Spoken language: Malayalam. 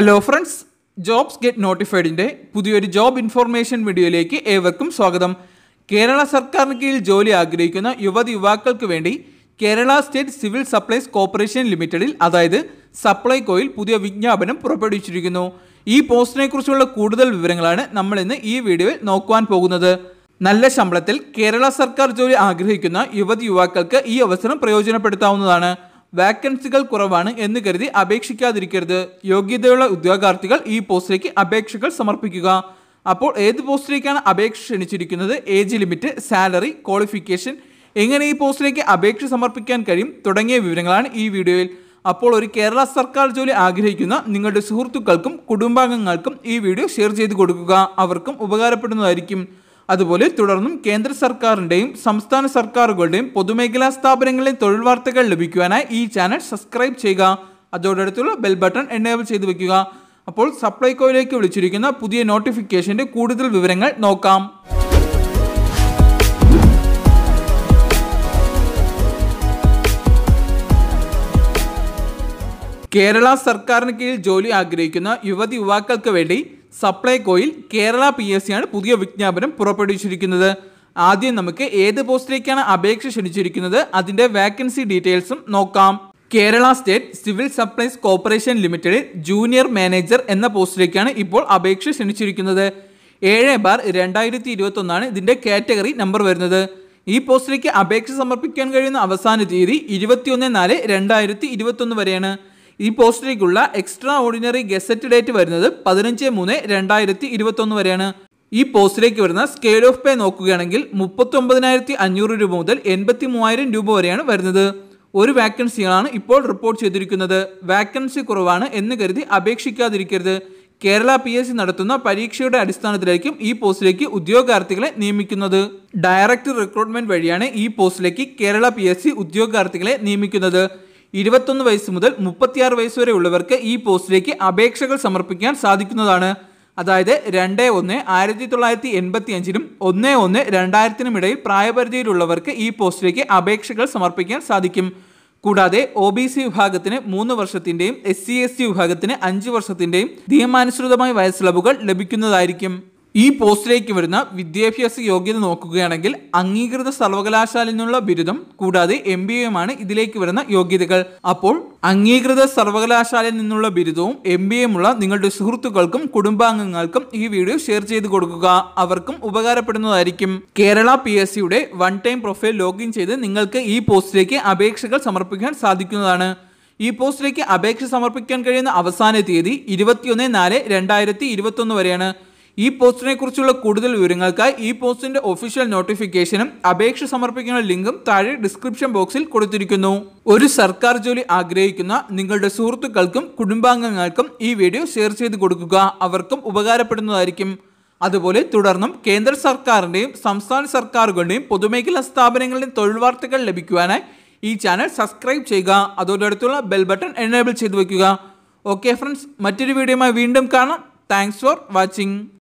ഹലോ ഫ്രണ്ട്സ് ജോബ്സ് ഗെറ്റ് നോട്ടിഫൈഡിൻ്റെ പുതിയൊരു ജോബ് ഇൻഫോർമേഷൻ വീഡിയോയിലേക്ക് ഏവർക്കും സ്വാഗതം കേരള സർക്കാരിന് കീഴിൽ ജോലി ആഗ്രഹിക്കുന്ന യുവതി യുവാക്കൾക്ക് വേണ്ടി Kerala state civil supplies corporation ലിമിറ്റഡിൽ അതായത് സപ്ലൈകോയിൽ പുതിയ വിജ്ഞാപനം പുറപ്പെടുവിച്ചിരിക്കുന്നു ഈ പോസ്റ്റിനെക്കുറിച്ചുള്ള കൂടുതൽ വിവരങ്ങളാണ് നമ്മൾ ഇന്ന് ഈ വീഡിയോയിൽ നോക്കുവാൻ പോകുന്നത് നല്ല ശമ്പളത്തിൽ കേരള സർക്കാർ ജോലി ആഗ്രഹിക്കുന്ന യുവതി യുവാക്കൾക്ക് ഈ അവസരം പ്രയോജനപ്പെടുത്താവുന്നതാണ് വാക്കൻസികൾ കുറവാണ് എന്ന് കരുതി അപേക്ഷിക്കാതിരിക്കരുത് യോഗ്യതയുള്ള ഉദ്യോഗാർത്ഥികൾ ഈ പോസ്റ്റിലേക്ക് അപേക്ഷകൾ സമർപ്പിക്കുക അപ്പോൾ ഏത് പോസ്റ്റിലേക്കാണ് അപേക്ഷ ക്ഷണിച്ചിരിക്കുന്നത് ഏജ് ലിമിറ്റ് സാലറി ക്വാളിഫിക്കേഷൻ എങ്ങനെ ഈ പോസ്റ്റിലേക്ക് അപേക്ഷ സമർപ്പിക്കാൻ കഴിയും തുടങ്ങിയ വിവരങ്ങളാണ് ഈ വീഡിയോയിൽ അപ്പോൾ ഒരു കേരള സർക്കാർ ജോലി ആഗ്രഹിക്കുന്ന നിങ്ങളുടെ സുഹൃത്തുക്കൾക്കും കുടുംബാംഗങ്ങൾക്കും ഈ വീഡിയോ ഷെയർ ചെയ്ത് കൊടുക്കുക അവർക്കും ഉപകാരപ്പെടുന്നതായിരിക്കും അതുപോലെ തുടർന്നും കേന്ദ്ര സർക്കാരിൻ്റെയും സംസ്ഥാന സർക്കാരുകളുടെയും പൊതുമേഖലാ സ്ഥാപനങ്ങളിൽ തൊഴിൽ വാർത്തകൾ ലഭിക്കുവാനായി ഈ ചാനൽ സബ്സ്ക്രൈബ് ചെയ്യുക അതോടടുത്തുള്ള ബെൽ ബട്ടൺ എനേബിൾ ചെയ്തു വെക്കുക അപ്പോൾ സപ്ലൈകോയിലേക്ക് വിളിച്ചിരിക്കുന്ന പുതിയ നോട്ടിഫിക്കേഷൻ്റെ കൂടുതൽ വിവരങ്ങൾ നോക്കാം കേരള സർക്കാരിന് കീഴിൽ ജോലി ആഗ്രഹിക്കുന്ന യുവതി യുവാക്കൾക്ക് വേണ്ടി സപ്ലൈകോയിൽ കേരള പി എസ് ആണ് പുതിയ വിജ്ഞാപനം പുറപ്പെടുവിച്ചിരിക്കുന്നത് ആദ്യം നമുക്ക് ഏത് പോസ്റ്റിലേക്കാണ് അപേക്ഷ ക്ഷണിച്ചിരിക്കുന്നത് അതിന്റെ വാക്കൻസി ഡീറ്റെയിൽസും നോക്കാം Kerala state civil supplies corporation ലിമിറ്റഡിൽ ജൂനിയർ മാനേജർ എന്ന പോസ്റ്റിലേക്കാണ് ഇപ്പോൾ അപേക്ഷ ക്ഷണിച്ചിരിക്കുന്നത് ഏഴ് ബാർ രണ്ടായിരത്തി ഒന്നാണ് ഇതിന്റെ കാറ്റഗറി നമ്പർ വരുന്നത് ഈ പോസ്റ്റിലേക്ക് അപേക്ഷ സമർപ്പിക്കാൻ കഴിയുന്ന അവസാന തീയതി ഇരുപത്തിയൊന്ന് നാല് രണ്ടായിരത്തി ഒന്ന് വരെയാണ് ഈ പോസ്റ്റിലേക്കുള്ള എക്സ്ട്രാ ഓർഡിനറി ഗസറ്റ് ഡേറ്റ് വരുന്നത് പതിനഞ്ച് മൂന്ന് രണ്ടായിരത്തി ഇരുപത്തൊന്ന് വരെയാണ് ഈ പോസ്റ്റിലേക്ക് വരുന്ന സ്കെയിൽ ഓഫ് പേ നോക്കുകയാണെങ്കിൽ മുപ്പത്തി അഞ്ഞൂറ് രൂപ മുതൽ എൺപത്തി മൂവായിരം രൂപ വരെയാണ് വരുന്നത് ഒരു വാക്കൻസികളാണ് ഇപ്പോൾ റിപ്പോർട്ട് ചെയ്തിരിക്കുന്നത് വാക്കൻസി കുറവാണ് എന്ന് കരുതി അപേക്ഷിക്കാതിരിക്കരുത് കേരള പി എസ് സി നടത്തുന്ന പരീക്ഷയുടെ അടിസ്ഥാനത്തിലായിരിക്കും ഈ പോസ്റ്റിലേക്ക് ഉദ്യോഗാർത്ഥികളെ നിയമിക്കുന്നത് ഡയറക്റ്റ് റിക്രൂട്ട്മെന്റ് വഴിയാണ് ഈ പോസ്റ്റിലേക്ക് കേരള പി എസ് സി ഉദ്യോഗാർത്ഥികളെ നിയമിക്കുന്നത് ഇരുപത്തൊന്ന് വയസ്സ് മുതൽ മുപ്പത്തിയാറ് വയസ്സ് വരെ ഉള്ളവർക്ക് ഈ പോസ്റ്റിലേക്ക് അപേക്ഷകൾ സമർപ്പിക്കാൻ സാധിക്കുന്നതാണ് അതായത് രണ്ട് ഒന്ന് ആയിരത്തി തൊള്ളായിരത്തി എൺപത്തി അഞ്ചിനും ഒന്ന് ഒന്ന് രണ്ടായിരത്തിനും ഇടയിൽ പ്രായപരിധിയിലുള്ളവർക്ക് ഈ പോസ്റ്റിലേക്ക് അപേക്ഷകൾ സമർപ്പിക്കാൻ സാധിക്കും കൂടാതെ ഒ ബി സി വിഭാഗത്തിന് മൂന്ന് വർഷത്തിൻ്റെയും എസ് സി എസ് സി വിഭാഗത്തിന് അഞ്ച് വർഷത്തിൻ്റെയും നിയമാനുസൃതമായ വയസ്സിളവുകൾ ലഭിക്കുന്നതായിരിക്കും ഈ പോസ്റ്റിലേക്ക് വരുന്ന വിദ്യാഭ്യാസ യോഗ്യത നോക്കുകയാണെങ്കിൽ അംഗീകൃത സർവകലാശാലയിൽ നിന്നുള്ള ബിരുദം കൂടാതെ എം ബി എയുമാണ് ഇതിലേക്ക് വരുന്ന യോഗ്യതകൾ അപ്പോൾ അംഗീകൃത സർവകലാശാലയിൽ നിന്നുള്ള ബിരുദവും എം ബി എമ്മുള്ള നിങ്ങളുടെ സുഹൃത്തുക്കൾക്കും കുടുംബാംഗങ്ങൾക്കും ഈ വീഡിയോ ഷെയർ ചെയ്ത് കൊടുക്കുക അവർക്കും ഉപകാരപ്പെടുന്നതായിരിക്കും കേരള പി എസ് സിയുടെ വൺ ടൈം പ്രൊഫൈൽ ലോഗിൻ ചെയ്ത് നിങ്ങൾക്ക് ഈ പോസ്റ്റിലേക്ക് അപേക്ഷകൾ സമർപ്പിക്കാൻ സാധിക്കുന്നതാണ് ഈ പോസ്റ്റിലേക്ക് അപേക്ഷ സമർപ്പിക്കാൻ കഴിയുന്ന അവസാന തീയതി ഇരുപത്തിയൊന്ന് നാല് രണ്ടായിരത്തി ഇരുപത്തൊന്ന് വരെയാണ് ഈ പോസ്റ്റിനെ കുറിച്ചുള്ള കൂടുതൽ വിവരങ്ങൾക്കായി ഈ പോസ്റ്റിന്റെ ഒഫീഷ്യൽ നോട്ടിഫിക്കേഷനും അപേക്ഷ സമർപ്പിക്കുന്ന ലിങ്കും താഴെ ഡിസ്ക്രിപ്ഷൻ ബോക്സിൽ കൊടുത്തിരിക്കുന്നു ഒരു സർക്കാർ ജോലി ആഗ്രഹിക്കുന്ന നിങ്ങളുടെ സുഹൃത്തുക്കൾക്കും കുടുംബാംഗങ്ങൾക്കും ഈ വീഡിയോ ഷെയർ ചെയ്ത് കൊടുക്കുക അവർക്കും ഉപകാരപ്പെടുന്നതായിരിക്കും അതുപോലെ തുടർന്നും കേന്ദ്ര സർക്കാരിൻ്റെയും സംസ്ഥാന സർക്കാരുകളുടെയും പൊതുമേഖലാ സ്ഥാപനങ്ങളുടെയും തൊഴിൽ വാർത്തകൾ ലഭിക്കുവാനായി ഈ ചാനൽ സബ്സ്ക്രൈബ് ചെയ്യുക അതോടടുത്തുള്ള ബെൽ ബട്ടൺ എനേബിൾ ചെയ്തു വയ്ക്കുക ഓക്കെ ഫ്രണ്ട്സ് മറ്റൊരു വീഡിയോയുമായി വീണ്ടും കാണാം താങ്ക്സ് ഫോർ വാച്ചിങ്